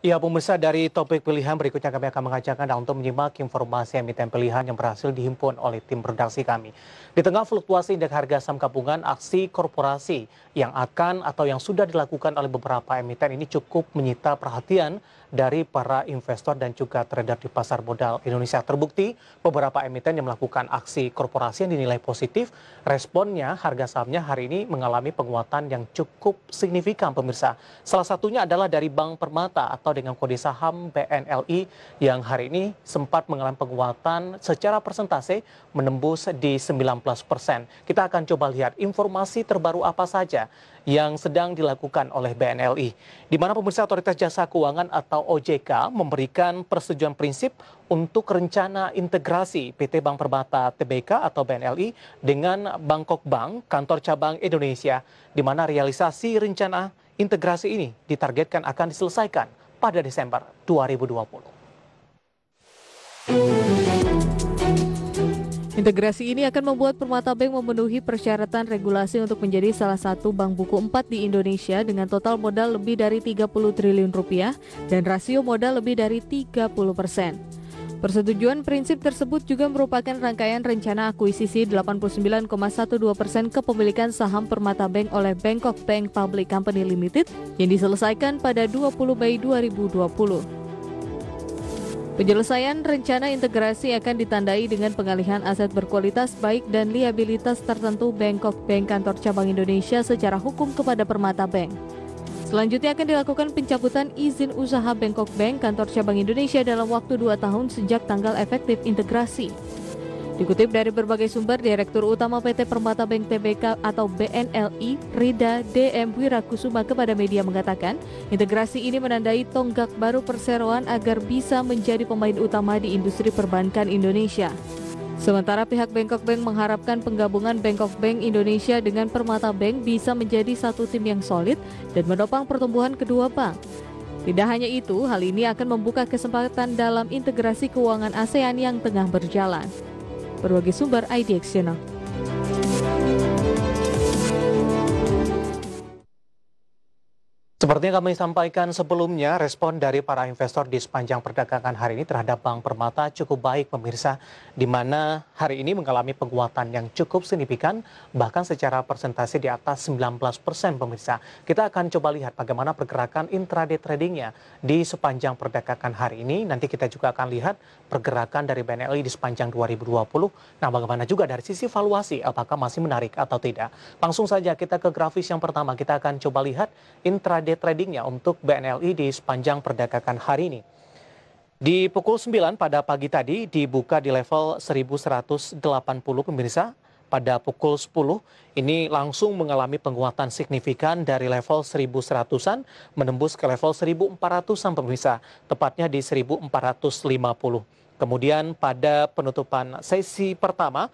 Ya pemirsa dari topik pilihan berikutnya kami akan mengajak Anda untuk menyimak informasi emiten pilihan yang berhasil dihimpun oleh tim redaksi kami. Di tengah fluktuasi indeks harga saham gabungan, aksi korporasi yang akan atau yang sudah dilakukan oleh beberapa emiten ini cukup menyita perhatian dari para investor dan juga trader di pasar modal Indonesia. Terbukti beberapa emiten yang melakukan aksi korporasi yang dinilai positif, responnya harga sahamnya hari ini mengalami penguatan yang cukup signifikan pemirsa. Salah satunya adalah dari Bank Permata atau dengan kode saham BNLI yang hari ini sempat mengalami penguatan secara persentase menembus di 19 persen. Kita akan coba lihat informasi terbaru apa saja yang sedang dilakukan oleh BNLI. Di mana pemirsa otoritas jasa keuangan atau atau OJK memberikan persetujuan prinsip untuk rencana integrasi PT Bank Permata Tbk atau BNLI dengan Bangkok Bank kantor cabang Indonesia di mana realisasi rencana integrasi ini ditargetkan akan diselesaikan pada Desember 2020. Integrasi ini akan membuat Permata Bank memenuhi persyaratan regulasi untuk menjadi salah satu bank buku 4 di Indonesia dengan total modal lebih dari 30 triliun rupiah dan rasio modal lebih dari 30 persen. Persetujuan prinsip tersebut juga merupakan rangkaian rencana akuisisi 89,12 persen kepemilikan saham Permata Bank oleh Bangkok Bank Public Company Limited yang diselesaikan pada 20 Mei 2020. Penyelesaian rencana integrasi akan ditandai dengan pengalihan aset berkualitas baik dan liabilitas tertentu Bangkok Bank Kantor Cabang Indonesia secara hukum kepada Permata Bank. Selanjutnya akan dilakukan pencabutan izin usaha Bangkok Bank Kantor Cabang Indonesia dalam waktu dua tahun sejak tanggal efektif integrasi. Dikutip dari berbagai sumber, Direktur Utama PT Permata Bank TBK atau BNLI, Rida DM Wirakusuma kepada media mengatakan, integrasi ini menandai tonggak baru perseroan agar bisa menjadi pemain utama di industri perbankan Indonesia. Sementara pihak Bangkok Bank mengharapkan penggabungan Bank Bank Indonesia dengan Permata Bank bisa menjadi satu tim yang solid dan menopang pertumbuhan kedua bank. Tidak hanya itu, hal ini akan membuka kesempatan dalam integrasi keuangan ASEAN yang tengah berjalan berbagai sumber ID eksternal. Seperti yang kami sampaikan sebelumnya, respon dari para investor di sepanjang perdagangan hari ini terhadap Bank Permata cukup baik pemirsa, di mana hari ini mengalami penguatan yang cukup signifikan, bahkan secara persentase di atas 19 persen pemirsa. Kita akan coba lihat bagaimana pergerakan intraday tradingnya di sepanjang perdagangan hari ini. Nanti kita juga akan lihat pergerakan dari BNI di sepanjang 2020. Nah, bagaimana juga dari sisi valuasi, apakah masih menarik atau tidak. Langsung saja kita ke grafis yang pertama, kita akan coba lihat intraday day tradingnya untuk BNLI di sepanjang perdagangan hari ini. Di pukul 9 pada pagi tadi dibuka di level 1180 pemirsa. Pada pukul 10 ini langsung mengalami penguatan signifikan dari level 1100-an menembus ke level 1400-an pemirsa, tepatnya di 1450. Kemudian pada penutupan sesi pertama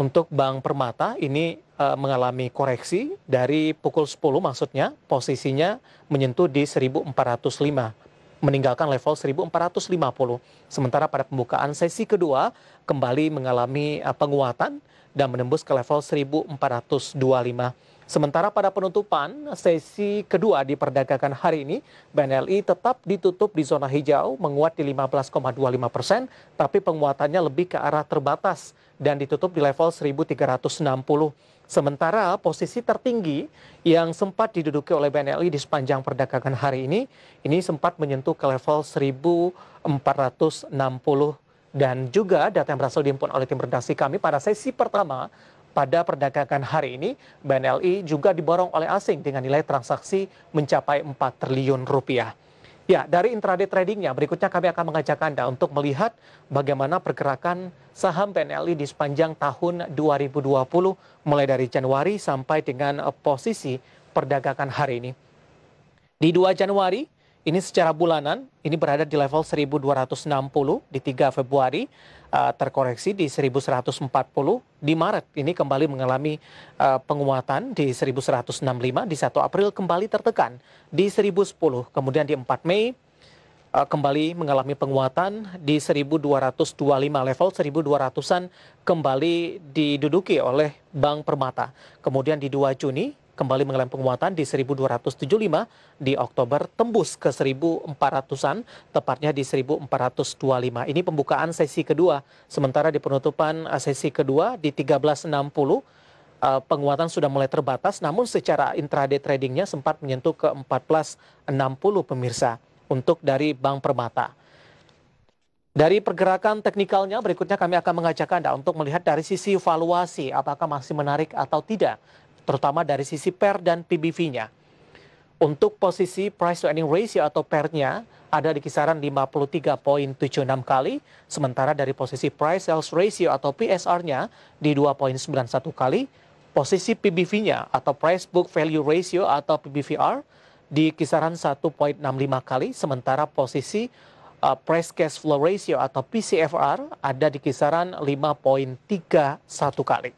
untuk Bank Permata ini Eh, mengalami koreksi dari pukul 10 maksudnya posisinya menyentuh di 1405 meninggalkan level 1450. Sementara pada pembukaan sesi kedua kembali mengalami eh, penguatan dan menembus ke level 1425. Sementara pada penutupan sesi kedua di perdagangan hari ini, BNLI tetap ditutup di zona hijau menguat di 15,25 persen, tapi penguatannya lebih ke arah terbatas dan ditutup di level 1360. Sementara posisi tertinggi yang sempat diduduki oleh BNLI di sepanjang perdagangan hari ini, ini sempat menyentuh ke level 1460 dan juga data yang berhasil diimpun oleh tim redaksi kami pada sesi pertama pada perdagangan hari ini BNLI juga diborong oleh asing dengan nilai transaksi mencapai 4 triliun rupiah. Ya, dari intraday tradingnya, berikutnya kami akan mengajak Anda untuk melihat bagaimana pergerakan saham PNLI di sepanjang tahun 2020, mulai dari Januari sampai dengan posisi perdagangan hari ini. Di 2 Januari, ini secara bulanan, ini berada di level 1260 di 3 Februari, uh, terkoreksi di 1140. Di Maret ini kembali mengalami uh, penguatan di 1165, di 1 April kembali tertekan di 1010, kemudian di 4 Mei eh, kembali mengalami penguatan di 1225 level 1200-an kembali diduduki oleh Bank Permata. Kemudian di 2 Juni kembali mengalami penguatan di 1275 di Oktober tembus ke 1400-an tepatnya di 1425. Ini pembukaan sesi kedua. Sementara di penutupan eh, sesi kedua di 1360 eh, penguatan sudah mulai terbatas namun secara intraday tradingnya sempat menyentuh ke 1460 pemirsa untuk dari Bank Permata. Dari pergerakan teknikalnya berikutnya kami akan mengajak Anda untuk melihat dari sisi valuasi apakah masih menarik atau tidak terutama dari sisi PER dan PBV-nya. Untuk posisi price to earning ratio atau PER-nya ada di kisaran 53.76 kali, sementara dari posisi price sales ratio atau PSR-nya di 2.91 kali, posisi PBV-nya atau price book value ratio atau PBVR di kisaran 1.65 kali, sementara posisi uh, price cash flow ratio atau PCFR ada di kisaran 5.31 kali.